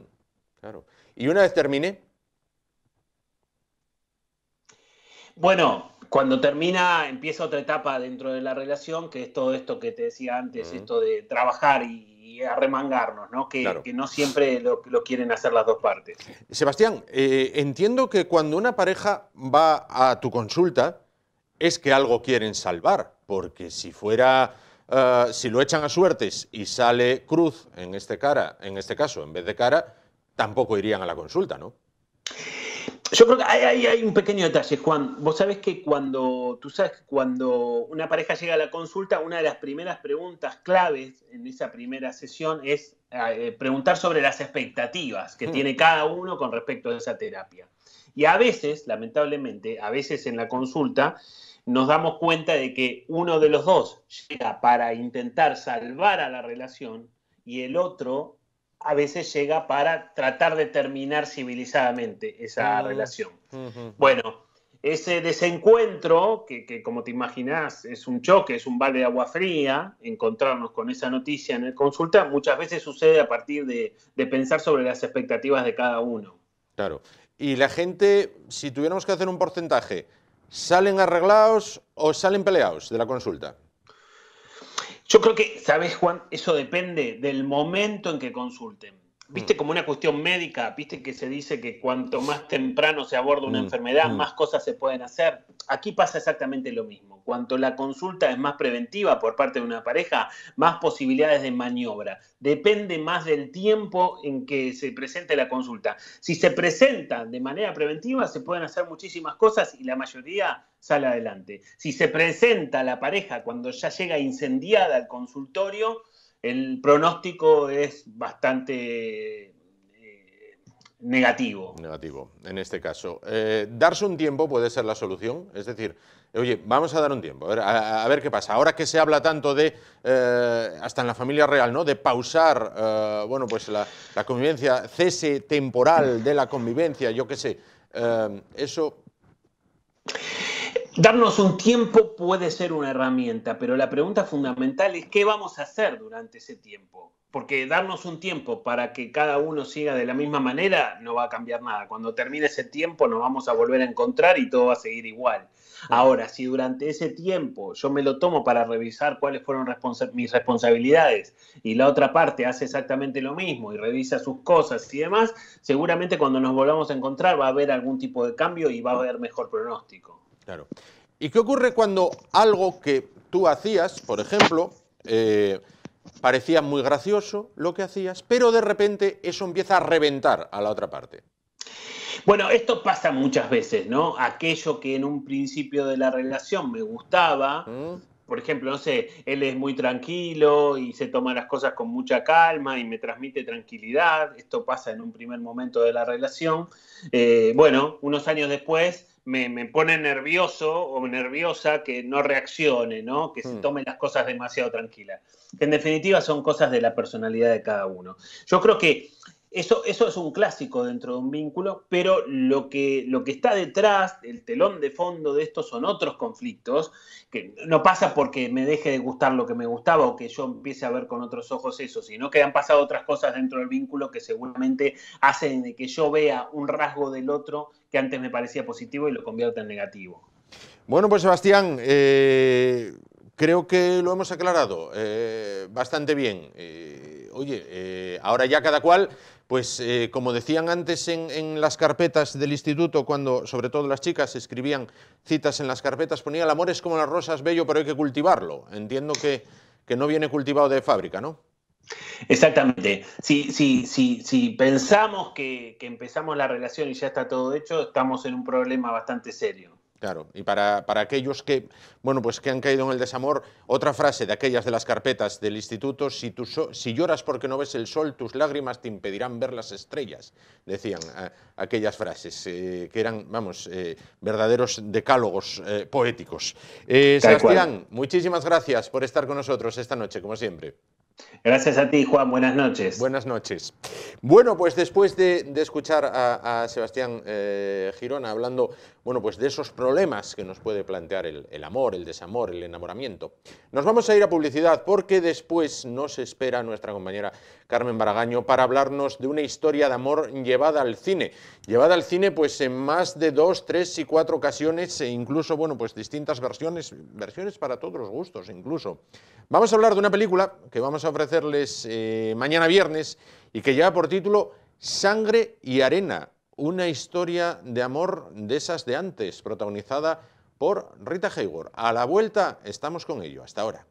claro. ¿Y una vez terminé? Bueno, cuando termina, empieza otra etapa dentro de la relación, que es todo esto que te decía antes, esto de trabajar y, arremangarnos, ¿no? Que, que no siempre lo, quieren hacer las dos partes. Sebastián, eh, entiendo que cuando una pareja va a tu consulta es que algo quieren salvar, porque si fuera... Eh, si lo echan a suertes y sale Cruz en este, cara, en este caso en vez de cara, tampoco irían a la consulta, ¿no? Yo creo que hay, hay, un pequeño detalle, Juan. Vos sabés que cuando, tú sabes cuando una pareja llega a la consulta, una de las primeras preguntas claves en esa primera sesión es eh, eh, preguntar sobre las expectativas que hmm. tiene cada uno con respecto a esa terapia. Y a veces, lamentablemente, a veces en la consulta nos damos cuenta de que uno de los dos llega para intentar salvar a la relación y el otro a veces llega para tratar de terminar civilizadamente esa ah, relación. Bueno, ese desencuentro, que, como te imaginas, es un choque, es un balde de agua fría, encontrarnos con esa noticia en el consulta, muchas veces sucede a partir de, de pensar sobre las expectativas de cada uno. Claro. Y la gente, si tuviéramos que hacer un porcentaje, ¿salen arreglados o salen peleados de la consulta? Yo creo que, ¿sabes, Juan? Eso depende del momento en que consulten viste mm. como una cuestión médica, viste que se dice que cuanto más temprano se aborda una mm, enfermedad, mm. más cosas se pueden hacer. Aquí pasa exactamente lo mismo. Cuanto la consulta es más preventiva por parte de una pareja, más posibilidades de maniobra. Depende más del tiempo en que se presente la consulta. Si se presenta de manera preventiva, se pueden hacer muchísimas cosas y la mayoría sale adelante. Si se presenta la pareja cuando ya llega incendiada al consultorio, el pronóstico es bastante eh, negativo. Negativo, en este caso. Eh, darse un tiempo puede ser la solución, es decir, oye, vamos a dar un tiempo, a ver, qué pasa. Ahora que se habla tanto de, eh, hasta en la familia real, ¿no? De pausar, bueno, pues la, convivencia, cese temporal de la convivencia, yo qué sé, eso... Darnos un tiempo puede ser una herramienta, pero la pregunta fundamental es qué vamos a hacer durante ese tiempo. Porque darnos un tiempo para que cada uno siga de la misma manera no va a cambiar nada. Cuando termine ese tiempo nos vamos a volver a encontrar y todo va a seguir igual. Ahora, si durante ese tiempo yo me lo tomo para revisar cuáles fueron mis responsabilidades y la otra parte hace exactamente lo mismo y revisa sus cosas y demás, seguramente cuando nos volvamos a encontrar va a haber algún tipo de cambio y va a haber mejor pronóstico. Claro. ¿Y qué ocurre cuando algo que tú hacías, por ejemplo, eh, parecía muy gracioso lo que hacías, pero de repente eso empieza a reventar a la otra parte? Bueno, esto pasa muchas veces, ¿no? Aquello que en un principio de la relación me gustaba, mm. por ejemplo, no sé, él es muy tranquilo y se toma las cosas con mucha calma y me transmite tranquilidad, esto pasa en un primer momento de la relación, eh, bueno, unos años después me, pone nervioso o nerviosa que no reaccione, Que se hmm. tomen las cosas demasiado tranquilas. Que en definitiva son cosas de la personalidad de cada uno. Yo creo que eso, eso es un clásico dentro de un vínculo, pero lo que, lo que está detrás, el telón de fondo de esto son otros conflictos, que no pasa porque me deje de gustar lo que me gustaba o que yo empiece a ver con otros ojos eso, sino que han pasado otras cosas dentro del vínculo que seguramente hacen de que yo vea un rasgo del otro que antes me parecía positivo y lo cambiado en negativo. Bueno, pues Sebastián, eh, creo que lo hemos aclarado eh, bastante bien. Eh, oye, ahora ya cada cual, pues como decían antes en, las carpetas del instituto, cuando sobre todo las chicas escribían citas en las carpetas, ponía el amor es como las rosas, bello, pero hay que cultivarlo. Entiendo que, que no viene cultivado de fábrica, ¿no? Exactamente. Si, si, si, si pensamos que, empezamos la relación y ya está todo hecho, estamos en un problema bastante serio. Claro, y para, aquellos que, bueno, pues que han caído en el desamor, otra frase de aquellas de las carpetas del instituto, si, tú si lloras porque no ves el sol, tus lágrimas te impedirán ver las estrellas, decían eh, aquellas frases, eh, que eran, vamos, eh, verdaderos decálogos poéticos. Sebastián, muchísimas gracias por estar con nosotros esta noche, como siempre. Gracias a ti, Juan. Buenas noches. Buenas noches. Bueno, pues después de, escuchar a, Sebastián eh, Girona hablando, bueno, pues de esos problemas que nos puede plantear el, el, amor, el desamor, el enamoramiento, nos vamos a ir a publicidad porque después nos espera nuestra compañera Carmen Baragaño para hablarnos de una historia de amor llevada al cine. Llevada al cine, pues en más de dos, tres y cuatro ocasiones e incluso, bueno, pues distintas versiones, versiones para todos los gustos, incluso. Vamos a hablar de una película que vamos a ofrecerles eh, mañana viernes y que lleva por título Sangre y Arena, una historia de amor de esas de antes, protagonizada por Rita Hayward. A la vuelta estamos con ello. Hasta ahora.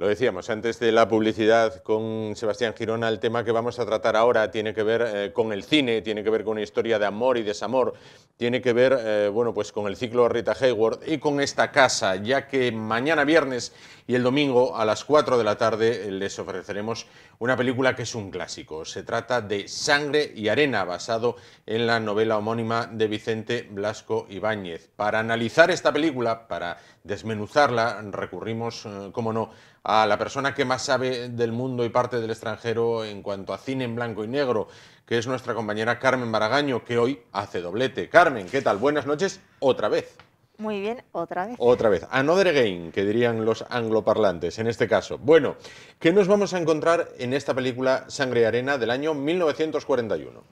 Lo decíamos antes de la publicidad con Sebastián Girona, el tema que vamos a tratar ahora tiene que ver eh, con el cine, tiene que ver con una historia de amor y desamor, tiene que ver eh, bueno, pues con el ciclo Rita Hayward y con esta casa, ya que mañana viernes y el domingo a las 4 de la tarde eh, les ofreceremos una película que es un clásico. Se trata de Sangre y Arena, basado en la novela homónima de Vicente Blasco Ibáñez. Para analizar esta película, para desmenuzarla, recurrimos, eh, como no, a la persona que más sabe del mundo y parte del extranjero en cuanto a cine en blanco y negro, que es nuestra compañera Carmen Maragaño, que hoy hace doblete. Carmen, ¿qué tal? Buenas noches, otra vez. Muy bien, otra vez. Otra vez. Another game, que dirían los angloparlantes en este caso. Bueno, ¿qué nos vamos a encontrar en esta película Sangre y Arena del año 1941?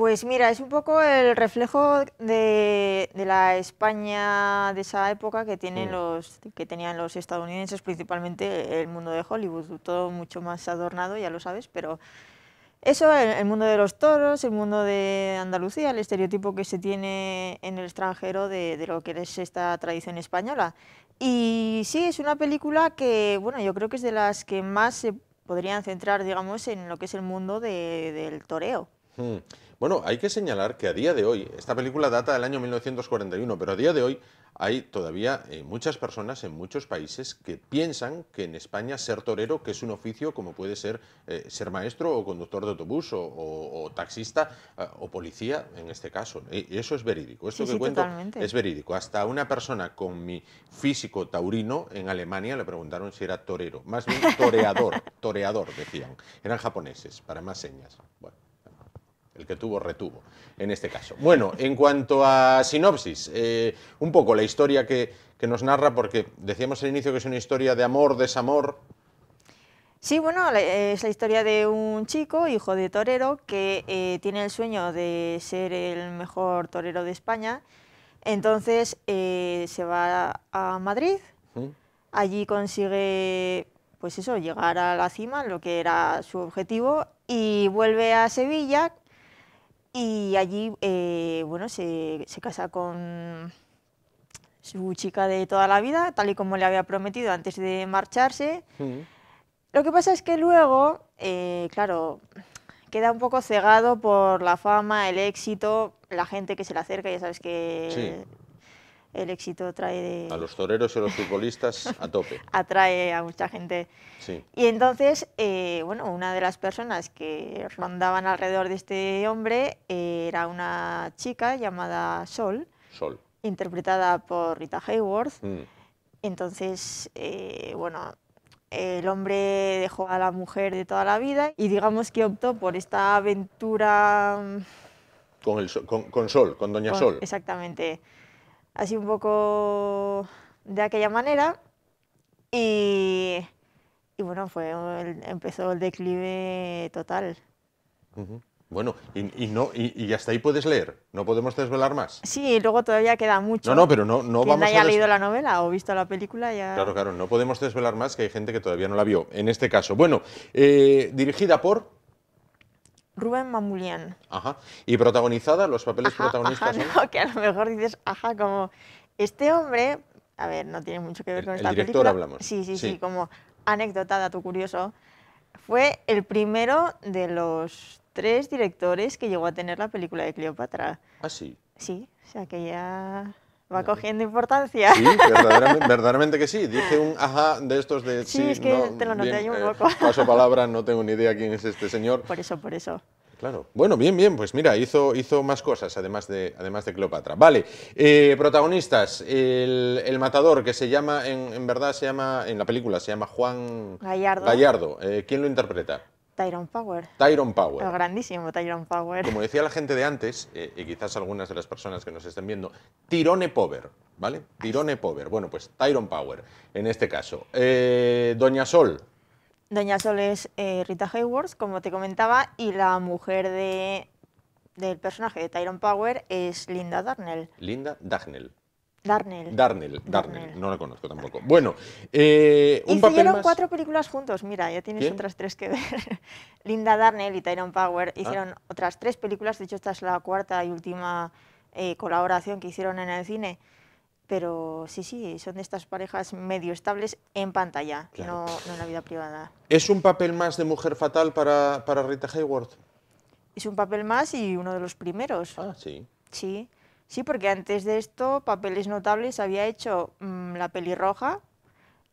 Pues mira, es un poco el reflejo de, la España de esa época que, tienen los, que tenían los estadounidenses, principalmente el mundo de Hollywood, todo mucho más adornado, ya lo sabes, pero eso, el, mundo de los toros, el mundo de Andalucía, el estereotipo que se tiene en el extranjero de, lo que es esta tradición española. Y sí, es una película que, bueno, yo creo que es de las que más se podrían centrar, digamos, en lo que es el mundo del toreo. Hmm. Bueno, hay que señalar que a día de hoy, esta película data del año 1941, pero a día de hoy hay todavía eh, muchas personas en muchos países que piensan que en España ser torero, que es un oficio como puede ser eh, ser maestro o conductor de autobús o, taxista eh, o policía, en este caso. Y e, eso es verídico. Esto que cuento es verídico. Hasta una persona con mi físico taurino en Alemania le preguntaron si era torero. Más bien toreador, toreador decían. Eran japoneses, para más señas. Bueno el que tuvo retuvo, en este caso. Bueno, en cuanto a sinopsis, eh, un poco la historia que, nos narra, porque decíamos al inicio que es una historia de amor, desamor, Sí, bueno, es la historia de un chico, hijo de torero, que eh, tiene el sueño de ser el mejor torero de España. Entonces eh, se va a Madrid, ¿Mm? allí consigue, pues eso, llegar a la cima, lo que era su objetivo, y vuelve a Sevilla y allí, eh, bueno, se, casa con su chica de toda la vida, tal y como le había prometido antes de marcharse. Lo que pasa es que luego, eh, claro, queda un poco cegado por la fama, el éxito, la gente que se le acerca, ya sabes que el éxito trae... De... A los toreros y a los futbolistas a tope. Atrae a mucha gente. Sí. Y entonces, eh, bueno, una de las personas que rondaban alrededor de este hombre eh, era una chica llamada Sol. Sol. Interpretada por Rita Hayworth. Mm. Entonces, eh, bueno, el hombre dejó a la mujer de toda la vida y digamos que optó por esta aventura... Mm, con, Sol, con Doña Sol. Exactamente así un poco de aquella manera. Y, bueno, fue empezó el declive total. Bueno, y, no, y, hasta ahí puedes leer, no podemos desvelar más. Sí, luego todavía queda mucho. No, no, pero no, no Quien haya leído la novela o visto la película ya... Claro, claro, no podemos desvelar más, que hay gente que todavía no la vio, en este caso. Bueno, eh, dirigida por... Rubén Mamulián. Ajá. ¿Y protagonizada? ¿Los papeles protagonistas ajá, No, que a lo mejor dices, ajá, como este hombre, a ver, no tiene mucho que ver con esta el director hablamos. Sí, sí, sí, como anécdota, dato curioso. Fue el primero de los tres directores que llegó a tener la película de Cleopatra. Ah, sí. Sí, o sea que ya va cogiendo importancia. Sí, verdaderamente, que sí. Dije un ajá de estos de... Sí, sí es que te lo noté un poco. Eh, paso palabra, no tengo ni idea quién es este señor. Por eso, por eso. Claro. Bueno, bien, bien. Pues mira, hizo, hizo más cosas, además de, además de Cleopatra. Vale. Eh, protagonistas. El, matador, que se llama, en, verdad, se llama, en la película, se llama Juan Gallardo. Gallardo. Eh, ¿Quién lo interpreta? Tyrone Power. Tyron Power. El grandísimo Tyrone Power. Como decía la gente de antes, eh, y quizás algunas de las personas que nos estén viendo, Tyrone Power, ¿vale? Tirone Power. Bueno, pues Tyrone Power, en este caso. Eh, Doña Sol. Doña Sol es eh, Rita Hayworth, como te comentaba, y la mujer de, del personaje de Tyrone Power es Linda Darnell. Linda Dagnell. Darnell. Darnell, Darnell. no la conozco tampoco. Bueno, eh, un papel Hicieron cuatro películas juntos, mira, ya tienes otras tres que ver. Linda Darnell y Tyrone Power ah. hicieron otras tres películas, de hecho esta es la cuarta y última eh, colaboración que hicieron en el cine. Pero sí, sí, son de estas parejas medio estables en pantalla, no, en la vida privada. ¿Es un papel más de mujer fatal para, para Rita Hayworth? Es un papel más y uno de los primeros. Ah, sí. Sí. Sí, porque antes de esto, papeles notables había hecho mm, La Pelirroja,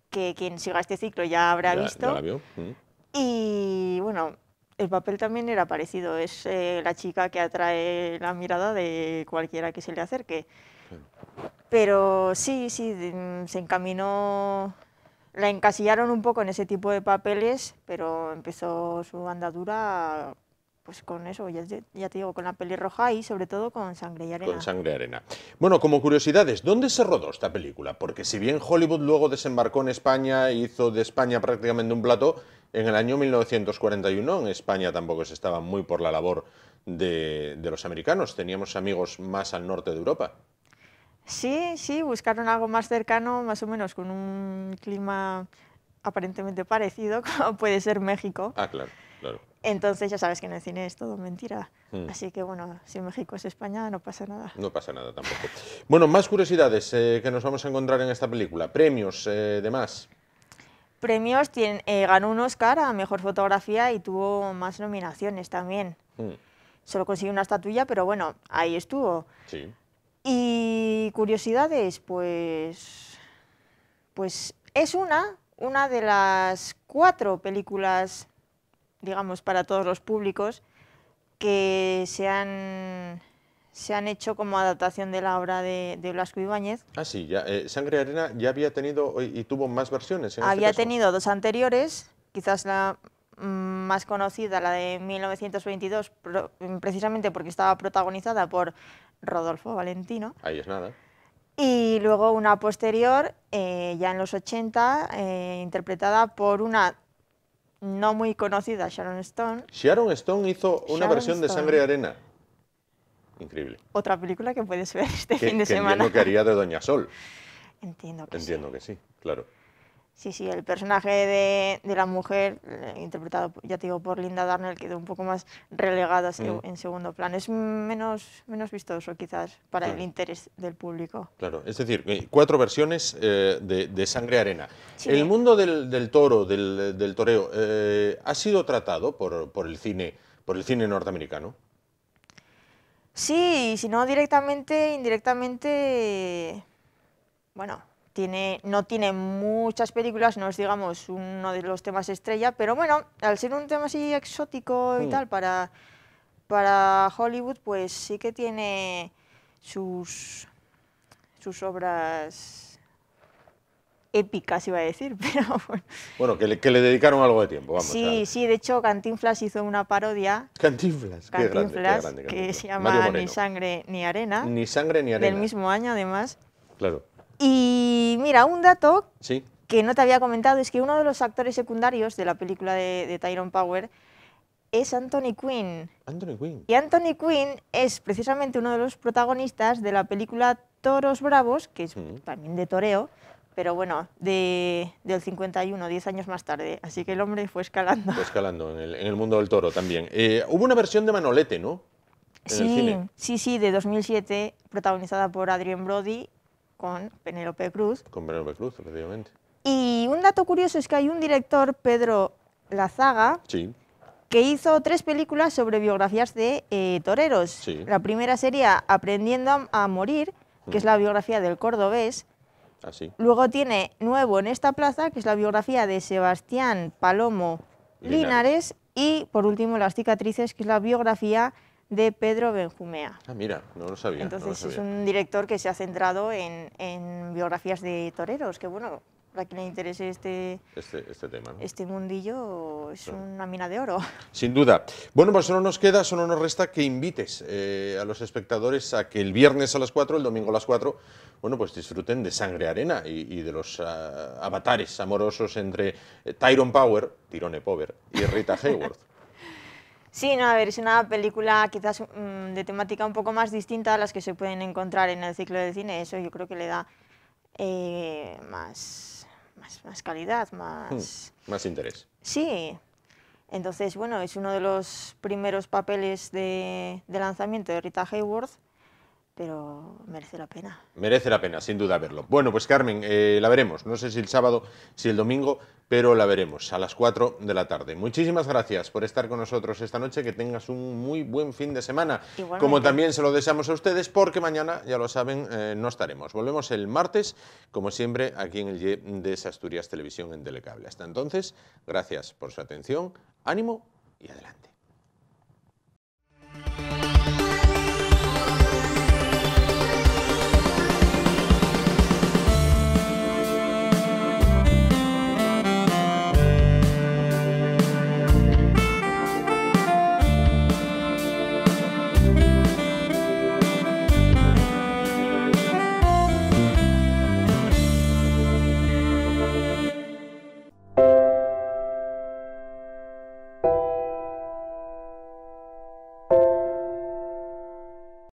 que quien siga este ciclo ya habrá visto. Mm. Y bueno, el papel también era parecido. Es eh, la chica que atrae la mirada de cualquiera que se le acerque. Pero sí, sí, mm, se encaminó. La encasillaron un poco en ese tipo de papeles, pero empezó su andadura pues con eso, ya, te digo, con la pelirroja y sobre todo con sangre y arena. Con sangre y arena. Bueno, como curiosidades, ¿dónde se rodó esta película? Porque si bien Hollywood luego desembarcó en España, e hizo de España prácticamente un plato, en el año 1941 en España tampoco se estaba muy por la labor de, de los americanos, teníamos amigos más al norte de Europa. Sí, sí, buscaron algo más cercano, más o menos con un clima aparentemente parecido, como puede ser México. Ah, claro, claro. Entonces ya sabes que en el cine es todo mentira. Mm. Así que bueno, si México es España no pasa nada. No pasa nada tampoco. bueno, más curiosidades eh, que nos vamos a encontrar en esta película. Premios, eh, demás. Premios, eh, ganó un Oscar a Mejor Fotografía y tuvo más nominaciones también. Mm. Solo consiguió una estatuilla, pero bueno, ahí estuvo. Sí. Y curiosidades, pues... Pues es una, una de las cuatro películas digamos, para todos los públicos, que se han, se han hecho como adaptación de la obra de, de Blasco Ibáñez. Ah, sí, ya, eh, Sangre Arena ya había tenido y tuvo más versiones. Este había tenido dos anteriores, quizás la mm, más conocida, la de 1922, precisamente porque estaba protagonizada por Rodolfo Valentino. Ahí es nada. Y luego una posterior, eh, ya en los 80, eh, interpretada por una no muy conocida, Sharon Stone. Sharon Stone hizo una versión de Sangre Arena. Increíble. Otra película que puedes ver este fin de semana. lo que haría de Doña Sol. Entiendo que Entiendo que sí, claro. Sí, sí, el personaje de, la mujer, eh, interpretado, ya te digo, por Linda Darnell, quedó un poco más relegada mm. en segundo plano. Es menos, menos vistoso, quizás, para el interés del público. Claro, es decir, eh, cuatro versiones eh, de, Sangre Arena. El mundo del, toro, del, toreo, ¿ha sido tratado por, el cine, por el cine norteamericano? Sí, si no directamente, indirectamente, bueno, no tiene muchas películas, no es digamos uno de los temas estrella, pero bueno, al ser un tema así exótico y mm. tal para, para Hollywood, pues sí que tiene sus, sus obras épicas, iba a decir, pero bueno. que, le, dedicaron algo de tiempo, vamos. Sí, sí, de hecho Cantinflas hizo una parodia. Cantinflas, que se llama Ni sangre ni arena. Ni sangre ni arena. Del mismo año, además. Claro. Y mira, un dato que no te había comentado es que uno de los actores secundarios de la película de, Tyrone Power es Anthony Quinn. Anthony Quinn. Y Anthony Quinn es precisamente uno de los protagonistas de la película Toros Bravos, que es mm. también de toreo, pero bueno, de, del 51, 10 años más tarde. Así que el hombre fue escalando. Fue escalando en el, mundo del toro también. Eh, hubo una versión de Manolete, ¿no? sí, sí, sí, de 2007, protagonizada por Adrien Brody con Penélope Cruz. Con Penélope Cruz, efectivamente. Y un dato curioso es que hay un director, Pedro Lazaga, que hizo tres películas sobre biografías de eh, toreros. La primera sería Aprendiendo a, Morir, que es mm. la biografía del cordobés. Ah, Luego tiene Nuevo en esta plaza, que es la biografía de Sebastián Palomo Linares. Linares. Y por último, Las cicatrices, que es la biografía de Pedro Benjumea. Ah, mira, no lo sabía. Entonces es un director que se ha centrado en, biografías de toreros, que bueno, para quien le interese este, este, este tema, este mundillo, es una mina de oro. Sin duda. Bueno, pues solo nos queda, solo nos resta que invites eh, a los espectadores a que el viernes a las 4, el domingo a las 4, bueno, pues disfruten de sangre arena y, de los ah, avatares amorosos entre eh, Tyrone Power, Tyrone Power, y Rita Hayworth. Sí, no, a ver, es una película quizás mm, de temática un poco más distinta a las que se pueden encontrar en el ciclo del cine. Eso yo creo que le da eh, más, más, calidad, hmm, más... más interés. Sí. Entonces, bueno, es uno de los primeros papeles de, de lanzamiento de Rita Hayworth pero merece la pena. Merece la pena, sin duda, verlo. Bueno, pues Carmen, eh, la veremos. No sé si el sábado, si el domingo, pero la veremos a las 4 de la tarde. Muchísimas gracias por estar con nosotros esta noche. Que tengas un muy buen fin de semana. Como también se lo deseamos a ustedes, porque mañana, ya lo saben, eh, no estaremos. Volvemos el martes, como siempre, aquí en el YE de Asturias Televisión en Telecable. Hasta entonces, gracias por su atención, ánimo y adelante.